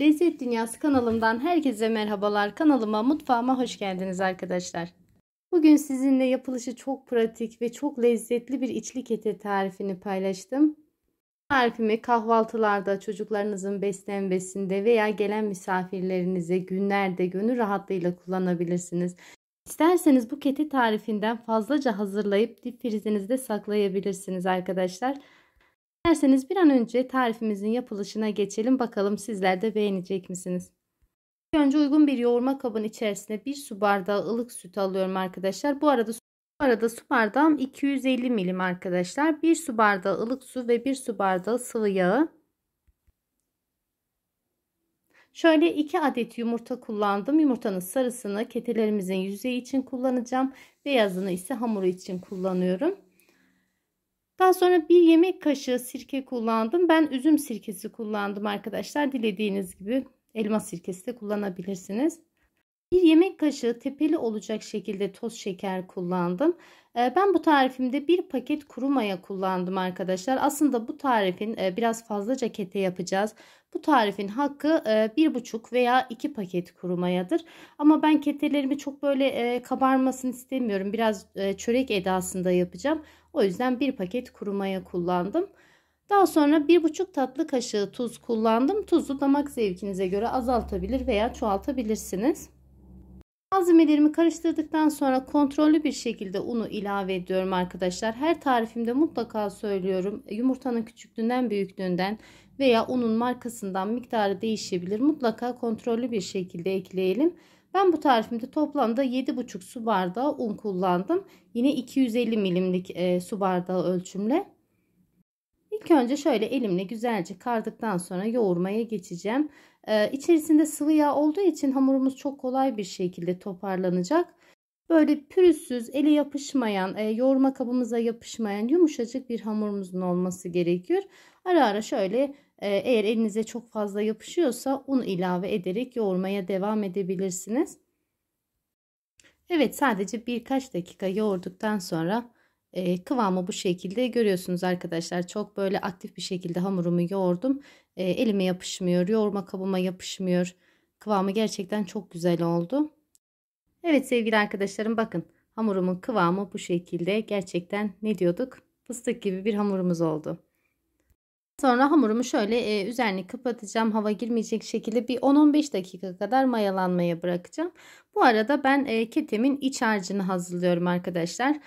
Lezzet Dünyası kanalımdan herkese merhabalar. Kanalıma, mutfağıma hoş geldiniz arkadaşlar. Bugün sizinle yapılışı çok pratik ve çok lezzetli bir içli kete tarifini paylaştım. Tarifimi kahvaltılarda, çocuklarınızın beslenmesinde veya gelen misafirlerinize günlerde gönül rahatlığıyla kullanabilirsiniz. İsterseniz bu kete tarifinden fazlaca hazırlayıp dip frizinizde saklayabilirsiniz arkadaşlar. Derseniz bir an önce tarifimizin yapılışına geçelim. Bakalım sizler de beğenecek misiniz? önce uygun bir yoğurma kabın içerisine 1 su bardağı ılık süt alıyorum arkadaşlar. Bu arada bu arada su bardağım 250 milim arkadaşlar. 1 su bardağı ılık su ve 1 su bardağı sıvı yağı. Şöyle 2 adet yumurta kullandım. Yumurtanın sarısını ketelerimizin yüzeyi için kullanacağım. Beyazını ise hamuru için kullanıyorum. Daha sonra bir yemek kaşığı sirke kullandım. Ben üzüm sirkesi kullandım arkadaşlar. Dilediğiniz gibi elma sirkesi de kullanabilirsiniz. Bir yemek kaşığı tepeli olacak şekilde toz şeker kullandım. Ee, ben bu tarifimde bir paket kuru maya kullandım arkadaşlar. Aslında bu tarifin e, biraz fazla kete yapacağız. Bu tarifin hakkı e, bir buçuk veya iki paket kuru mayadır. Ama ben ketelerimi çok böyle e, kabarmasını istemiyorum. Biraz çörek edasında yapacağım. O yüzden bir paket kuru maya kullandım. Daha sonra 1,5 tatlı kaşığı tuz kullandım. Tuzu damak zevkinize göre azaltabilir veya çoğaltabilirsiniz. Malzemelerimi karıştırdıktan sonra kontrollü bir şekilde unu ilave ediyorum arkadaşlar. Her tarifimde mutlaka söylüyorum. Yumurtanın küçüklüğünden büyüklüğünden veya unun markasından miktarı değişebilir. Mutlaka kontrollü bir şekilde ekleyelim. Ben bu tarifimde toplamda 7,5 su bardağı un kullandım. Yine 250 milimlik e, su bardağı ölçümle. İlk önce şöyle elimle güzelce kardıktan sonra yoğurmaya geçeceğim. Ee, içerisinde sıvı yağ olduğu için hamurumuz çok kolay bir şekilde toparlanacak. Böyle pürüzsüz, ele yapışmayan, e, yoğurma kabımıza yapışmayan yumuşacık bir hamurumuzun olması gerekiyor. Ara ara şöyle e, eğer elinize çok fazla yapışıyorsa un ilave ederek yoğurmaya devam edebilirsiniz. Evet sadece birkaç dakika yoğurduktan sonra e, kıvamı bu şekilde görüyorsunuz arkadaşlar. Çok böyle aktif bir şekilde hamurumu yoğurdum. E, elime yapışmıyor, yoğurma kabıma yapışmıyor. Kıvamı gerçekten çok güzel oldu. Evet sevgili arkadaşlarım bakın hamurumun kıvamı bu şekilde. Gerçekten ne diyorduk? Fıstık gibi bir hamurumuz oldu. Sonra hamurumu şöyle e, üzerini kapatacağım. Hava girmeyecek şekilde bir 10-15 dakika kadar mayalanmaya bırakacağım. Bu arada ben e, ketemin iç harcını hazırlıyorum arkadaşlar.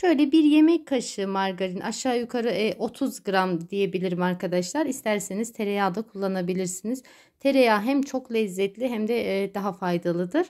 Şöyle bir yemek kaşığı margarin aşağı yukarı 30 e, gram diyebilirim arkadaşlar. İsterseniz tereyağı da kullanabilirsiniz. Tereyağı hem çok lezzetli hem de e, daha faydalıdır.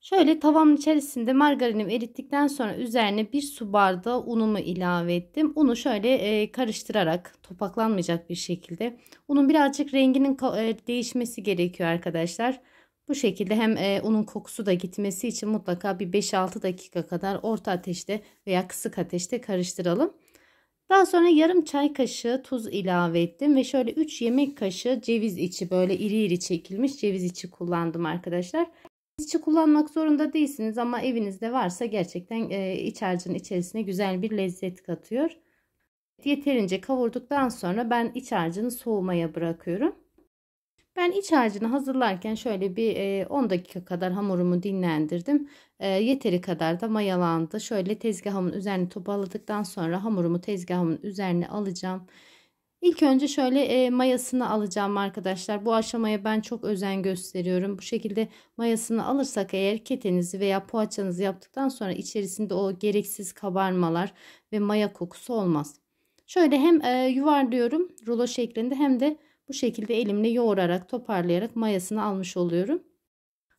Şöyle tavamın içerisinde margarinim erittikten sonra üzerine bir su bardağı unumu ilave ettim. Unu şöyle e, karıştırarak topaklanmayacak bir şekilde. Unun birazcık renginin değişmesi gerekiyor arkadaşlar. Bu şekilde hem e, unun kokusu da gitmesi için mutlaka bir 5-6 dakika kadar orta ateşte veya kısık ateşte karıştıralım. Daha sonra yarım çay kaşığı tuz ilave ettim ve şöyle 3 yemek kaşığı ceviz içi böyle iri iri çekilmiş ceviz içi kullandım arkadaşlar. Ceviz içi kullanmak zorunda değilsiniz ama evinizde varsa gerçekten e, iç harcın içerisine güzel bir lezzet katıyor. Yeterince kavurduktan sonra ben iç harcını soğumaya bırakıyorum. Ben iç harcını hazırlarken şöyle bir 10 dakika kadar hamurumu dinlendirdim. Yeteri kadar da mayalandı. Şöyle tezgahımın üzerine toparladıktan sonra hamurumu tezgahımın üzerine alacağım. İlk önce şöyle mayasını alacağım arkadaşlar. Bu aşamaya ben çok özen gösteriyorum. Bu şekilde mayasını alırsak eğer ketenizi veya poğaçanızı yaptıktan sonra içerisinde o gereksiz kabarmalar ve maya kokusu olmaz. Şöyle hem yuvarlıyorum rulo şeklinde hem de bu şekilde elimle yoğurarak toparlayarak mayasını almış oluyorum.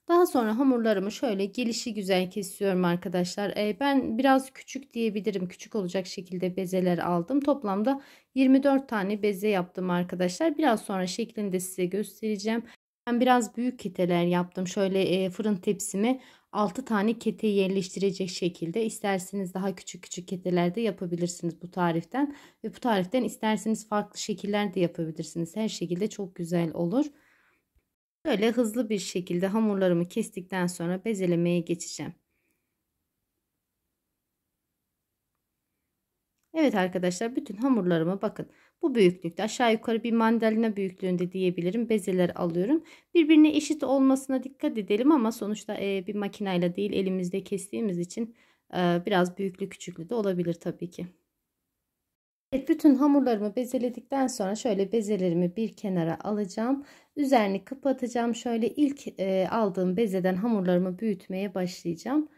Daha sonra hamurlarımı şöyle gelişi güzel kesiyorum arkadaşlar. Ee, ben biraz küçük diyebilirim. Küçük olacak şekilde bezeler aldım. Toplamda 24 tane beze yaptım arkadaşlar. Biraz sonra şeklini size göstereceğim. Ben biraz büyük kiteler yaptım. Şöyle e, fırın tepsimi 6 tane kete yerleştirecek şekilde isterseniz daha küçük küçük ketelerde yapabilirsiniz bu tariften. Ve bu tariften isterseniz farklı şekillerde yapabilirsiniz. Her şekilde çok güzel olur. Böyle hızlı bir şekilde hamurlarımı kestikten sonra bezelemeye geçeceğim. Evet arkadaşlar bütün hamurlarıma bakın. Bu büyüklükte aşağı yukarı bir mandalina büyüklüğünde diyebilirim. Bezeler alıyorum. Birbirine eşit olmasına dikkat edelim ama sonuçta e, bir makinayla değil elimizde kestiğimiz için e, biraz büyüklü küçüklü de olabilir tabii ki. Evet, bütün hamurlarımı bezeledikten sonra şöyle bezelerimi bir kenara alacağım. Üzerini kapatacağım. Şöyle ilk e, aldığım bezeden hamurlarımı büyütmeye başlayacağım.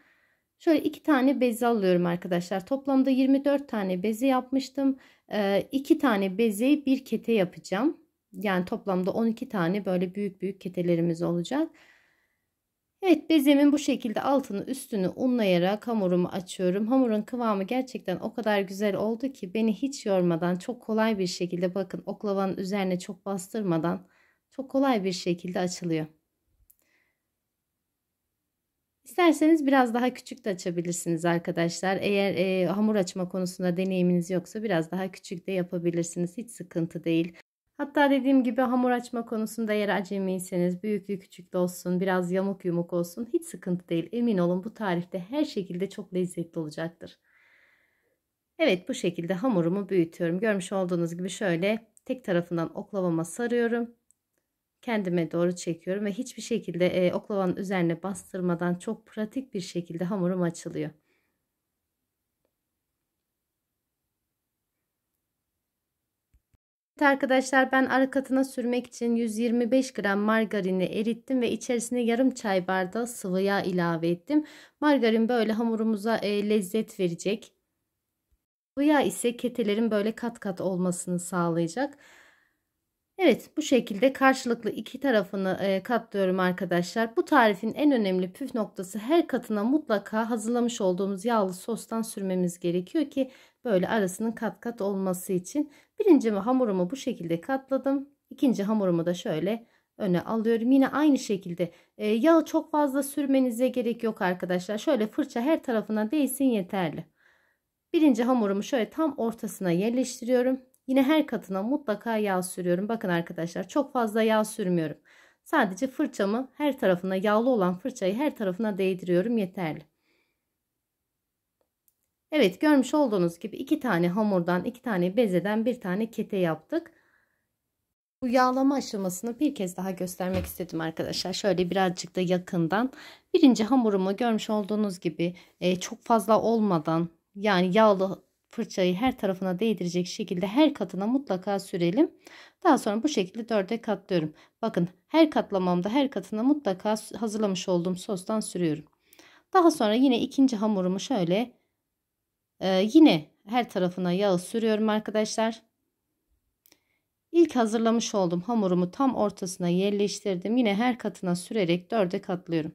Şöyle iki tane bezi alıyorum arkadaşlar. Toplamda 24 tane bezi yapmıştım. Ee, iki tane bezi bir kete yapacağım. Yani toplamda 12 tane böyle büyük büyük ketelerimiz olacak. Evet bezemin bu şekilde altını üstünü unlayarak hamurumu açıyorum. Hamurun kıvamı gerçekten o kadar güzel oldu ki beni hiç yormadan çok kolay bir şekilde bakın oklavanın üzerine çok bastırmadan çok kolay bir şekilde açılıyor. İsterseniz biraz daha küçük de açabilirsiniz arkadaşlar. Eğer e, hamur açma konusunda deneyiminiz yoksa biraz daha küçük de yapabilirsiniz. Hiç sıkıntı değil. Hatta dediğim gibi hamur açma konusunda yer acemiyseniz küçük de olsun biraz yamuk yumuk olsun hiç sıkıntı değil. Emin olun bu tarifte her şekilde çok lezzetli olacaktır. Evet bu şekilde hamurumu büyütüyorum. Görmüş olduğunuz gibi şöyle tek tarafından oklavama sarıyorum kendime doğru çekiyorum ve hiçbir şekilde e, oklavanın üzerine bastırmadan çok pratik bir şekilde hamurum açılıyor. Evet arkadaşlar ben arı katına sürmek için 125 gram margarini erittim ve içerisine yarım çay bardağı sıvı yağ ilave ettim. Margarin böyle hamurumuza e, lezzet verecek. Sıvı yağ ise ketelerin böyle kat kat olmasını sağlayacak. Evet bu şekilde karşılıklı iki tarafını e, katlıyorum arkadaşlar. Bu tarifin en önemli püf noktası her katına mutlaka hazırlamış olduğumuz yağlı sostan sürmemiz gerekiyor ki böyle arasının kat kat olması için. Birinci hamurumu bu şekilde katladım. İkinci hamurumu da şöyle öne alıyorum. Yine aynı şekilde e, yağı çok fazla sürmenize gerek yok arkadaşlar. Şöyle fırça her tarafına değsin yeterli. Birinci hamurumu şöyle tam ortasına yerleştiriyorum. Yine her katına mutlaka yağ sürüyorum. Bakın arkadaşlar çok fazla yağ sürmüyorum. Sadece fırçamı her tarafına yağlı olan fırçayı her tarafına değdiriyorum yeterli. Evet görmüş olduğunuz gibi iki tane hamurdan iki tane bezeden bir tane kete yaptık. Bu yağlama aşamasını bir kez daha göstermek istedim arkadaşlar. Şöyle birazcık da yakından. Birinci hamurumu görmüş olduğunuz gibi e, çok fazla olmadan yani yağlı fırçayı her tarafına değdirecek şekilde her katına mutlaka sürelim. Daha sonra bu şekilde dörde katlıyorum. Bakın her katlamamda her katına mutlaka hazırlamış olduğum sostan sürüyorum. Daha sonra yine ikinci hamurumu şöyle e, yine her tarafına yağı sürüyorum arkadaşlar. İlk hazırlamış olduğum hamurumu tam ortasına yerleştirdim. Yine her katına sürerek dörde katlıyorum.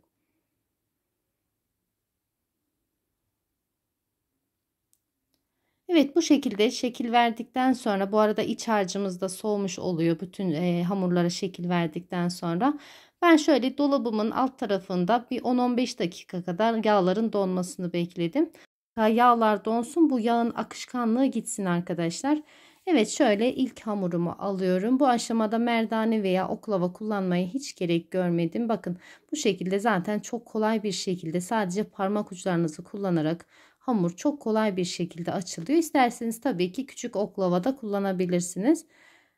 Evet bu şekilde şekil verdikten sonra bu arada iç harcımız da soğumuş oluyor bütün e, hamurlara şekil verdikten sonra. Ben şöyle dolabımın alt tarafında bir 10-15 dakika kadar yağların donmasını bekledim. Yağlar donsun bu yağın akışkanlığı gitsin arkadaşlar. Evet şöyle ilk hamurumu alıyorum. Bu aşamada merdane veya oklava kullanmaya hiç gerek görmedim. Bakın bu şekilde zaten çok kolay bir şekilde sadece parmak uçlarınızı kullanarak hamur çok kolay bir şekilde açılıyor. İsterseniz tabii ki küçük oklava da kullanabilirsiniz.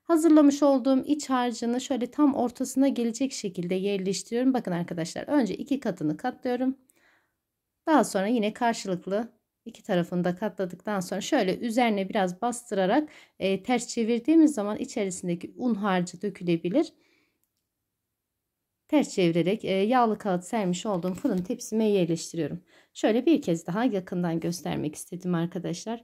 Hazırlamış olduğum iç harcını şöyle tam ortasına gelecek şekilde yerleştiriyorum. Bakın arkadaşlar önce iki katını katlıyorum. Daha sonra yine karşılıklı iki tarafını da katladıktan sonra şöyle üzerine biraz bastırarak e, ters çevirdiğimiz zaman içerisindeki un harcı dökülebilir ters çevirerek e, yağlı kağıt sermiş olduğum fırın tepsime yerleştiriyorum. Şöyle bir kez daha yakından göstermek istedim arkadaşlar.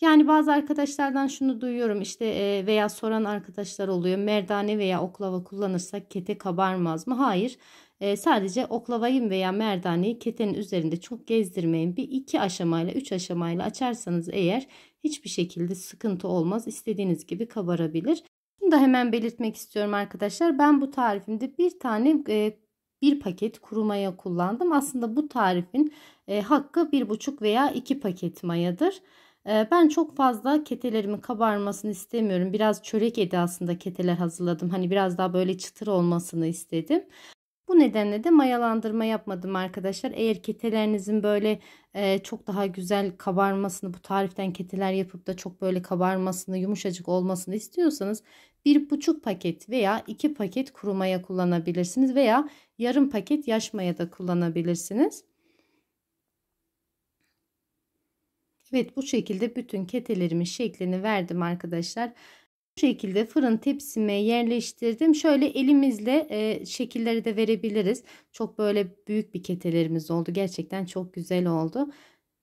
Yani bazı arkadaşlardan şunu duyuyorum işte e, veya soran arkadaşlar oluyor. Merdane veya oklava kullanırsak kete kabarmaz mı? Hayır. E, sadece oklavayı veya merdaneyi ketenin üzerinde çok gezdirmeyin. Bir iki aşamayla üç aşamayla açarsanız eğer hiçbir şekilde sıkıntı olmaz. İstediğiniz gibi kabarabilir. Şunu da hemen belirtmek istiyorum arkadaşlar. Ben bu tarifimde bir tane e, bir paket kuru maya kullandım. Aslında bu tarifin e, hakkı bir buçuk veya iki paket mayadır. E, ben çok fazla ketelerimin kabarmasını istemiyorum. Biraz çörek edi aslında keteler hazırladım. Hani biraz daha böyle çıtır olmasını istedim nedenle de mayalandırma yapmadım arkadaşlar. Eğer ketelerinizin böyle e, çok daha güzel kabarmasını bu tariften keteler yapıp da çok böyle kabarmasını yumuşacık olmasını istiyorsanız bir buçuk paket veya iki paket kuru maya kullanabilirsiniz veya yarım paket yaş maya da kullanabilirsiniz. Evet bu şekilde bütün ketelerimin şeklini verdim arkadaşlar şekilde fırın tepsime yerleştirdim. Şöyle elimizle e, şekilleri de verebiliriz. Çok böyle büyük bir ketelerimiz oldu. Gerçekten çok güzel oldu.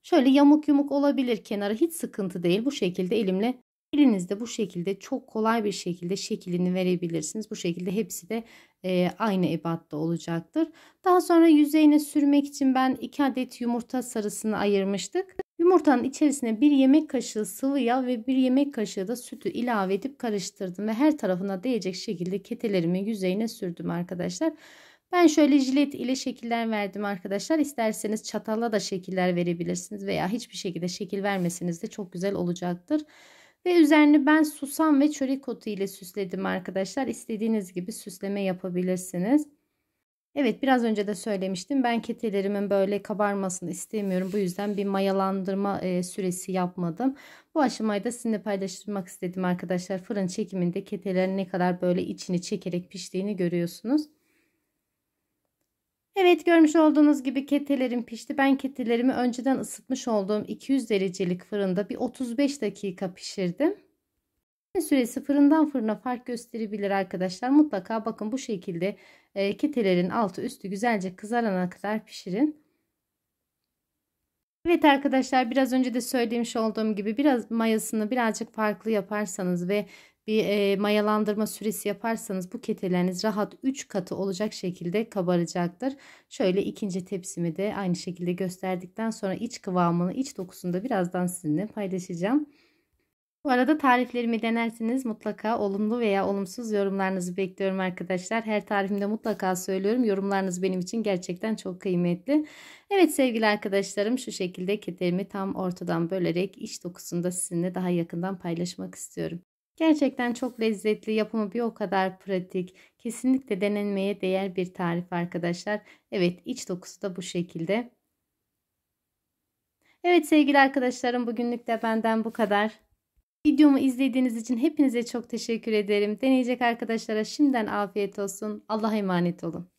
Şöyle yamuk yumuk olabilir kenara hiç sıkıntı değil. Bu şekilde elimle elinizde bu şekilde çok kolay bir şekilde şeklini verebilirsiniz. Bu şekilde hepsi de e, aynı ebatta olacaktır. Daha sonra yüzeyine sürmek için ben 2 adet yumurta sarısını ayırmıştık. Yumurtanın içerisine bir yemek kaşığı sıvı yağ ve bir yemek kaşığı da sütü ilave edip karıştırdım ve her tarafına değecek şekilde ketelerimi yüzeyine sürdüm arkadaşlar. Ben şöyle jilet ile şekiller verdim arkadaşlar. İsterseniz çatalla da şekiller verebilirsiniz veya hiçbir şekilde şekil vermeseniz de çok güzel olacaktır. Ve üzerini ben susam ve çörek otu ile süsledim arkadaşlar. İstediğiniz gibi süsleme yapabilirsiniz. Evet biraz önce de söylemiştim. Ben ketelerimin böyle kabarmasını istemiyorum. Bu yüzden bir mayalandırma e, süresi yapmadım. Bu aşamayı da sizinle paylaşmak istedim arkadaşlar. Fırın çekiminde ketelerin ne kadar böyle içini çekerek piştiğini görüyorsunuz. Evet görmüş olduğunuz gibi ketelerim pişti. Ben ketelerimi önceden ısıtmış olduğum 200 derecelik fırında bir 35 dakika pişirdim. Süresi fırından fırına fark gösterebilir arkadaşlar. Mutlaka bakın bu şekilde e, kitelerin altı üstü güzelce kızarana kadar pişirin. Evet arkadaşlar biraz önce de söylemiş olduğum gibi biraz mayasını birazcık farklı yaparsanız ve bir e, mayalandırma süresi yaparsanız bu keteleriniz rahat 3 katı olacak şekilde kabaracaktır. Şöyle ikinci tepsimi de aynı şekilde gösterdikten sonra iç kıvamını iç dokusunu da birazdan sizinle paylaşacağım. Bu arada tariflerimi denersiniz. Mutlaka olumlu veya olumsuz yorumlarınızı bekliyorum arkadaşlar. Her tarifimde mutlaka söylüyorum. Yorumlarınız benim için gerçekten çok kıymetli. Evet sevgili arkadaşlarım şu şekilde keterimi tam ortadan bölerek iç dokusunda sizinle daha yakından paylaşmak istiyorum. Gerçekten çok lezzetli, yapımı bir o kadar pratik. Kesinlikle denenmeye değer bir tarif arkadaşlar. Evet, iç dokusu da bu şekilde. Evet sevgili arkadaşlarım bugünlük de benden bu kadar. Videomu izlediğiniz için hepinize çok teşekkür ederim. Deneyecek arkadaşlara şimdiden afiyet olsun. Allah'a emanet olun.